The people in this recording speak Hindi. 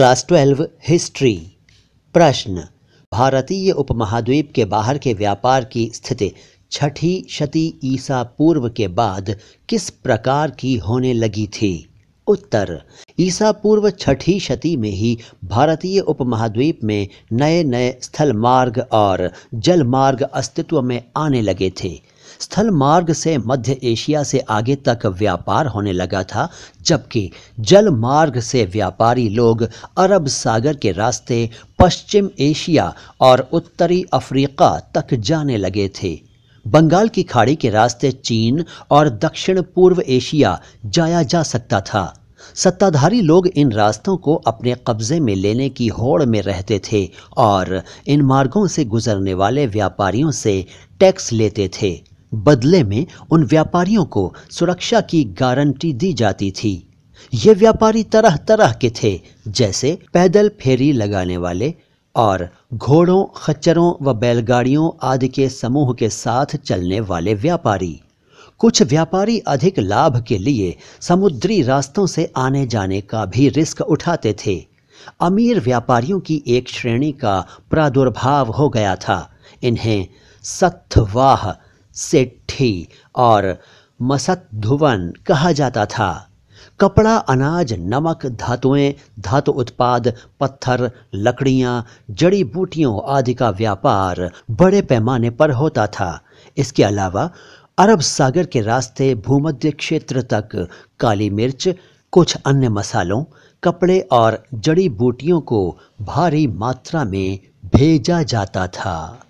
क्लास ट्वेल्व हिस्ट्री प्रश्न भारतीय उपमहाद्वीप के बाहर के व्यापार की स्थिति छठी शती ईसा पूर्व के बाद किस प्रकार की होने लगी थी उत्तर ईसा पूर्व छठी शती में ही भारतीय उपमहाद्वीप में नए नए स्थल मार्ग और जल मार्ग अस्तित्व में आने लगे थे स्थल मार्ग से मध्य एशिया से आगे तक व्यापार होने लगा था जबकि जल मार्ग से व्यापारी लोग अरब सागर के रास्ते पश्चिम एशिया और उत्तरी अफ्रीका तक जाने लगे थे बंगाल की खाड़ी के रास्ते चीन और दक्षिण पूर्व एशिया जाया जा सकता था सत्ताधारी लोग इन रास्तों को अपने कब्जे में लेने की होड़ में रहते थे और इन मार्गों से गुजरने वाले व्यापारियों से टैक्स लेते थे बदले में उन व्यापारियों को सुरक्षा की गारंटी दी जाती थी ये व्यापारी तरह तरह के थे जैसे पैदल फेरी लगाने वाले और घोड़ों खच्चरों व बैलगाड़ियों आदि के समूह के साथ चलने वाले व्यापारी कुछ व्यापारी अधिक लाभ के लिए समुद्री रास्तों से आने जाने का भी रिस्क उठाते थे अमीर व्यापारियों की एक श्रेणी का प्रादुर्भाव हो गया था इन्हें सत्थवाह सेठी और मसत धुवन कहा जाता था कपड़ा अनाज नमक धातुएं धातु उत्पाद पत्थर लकड़ियां जड़ी बूटियों आदि का व्यापार बड़े पैमाने पर होता था इसके अलावा अरब सागर के रास्ते भूमध्य क्षेत्र तक काली मिर्च कुछ अन्य मसालों कपड़े और जड़ी बूटियों को भारी मात्रा में भेजा जाता था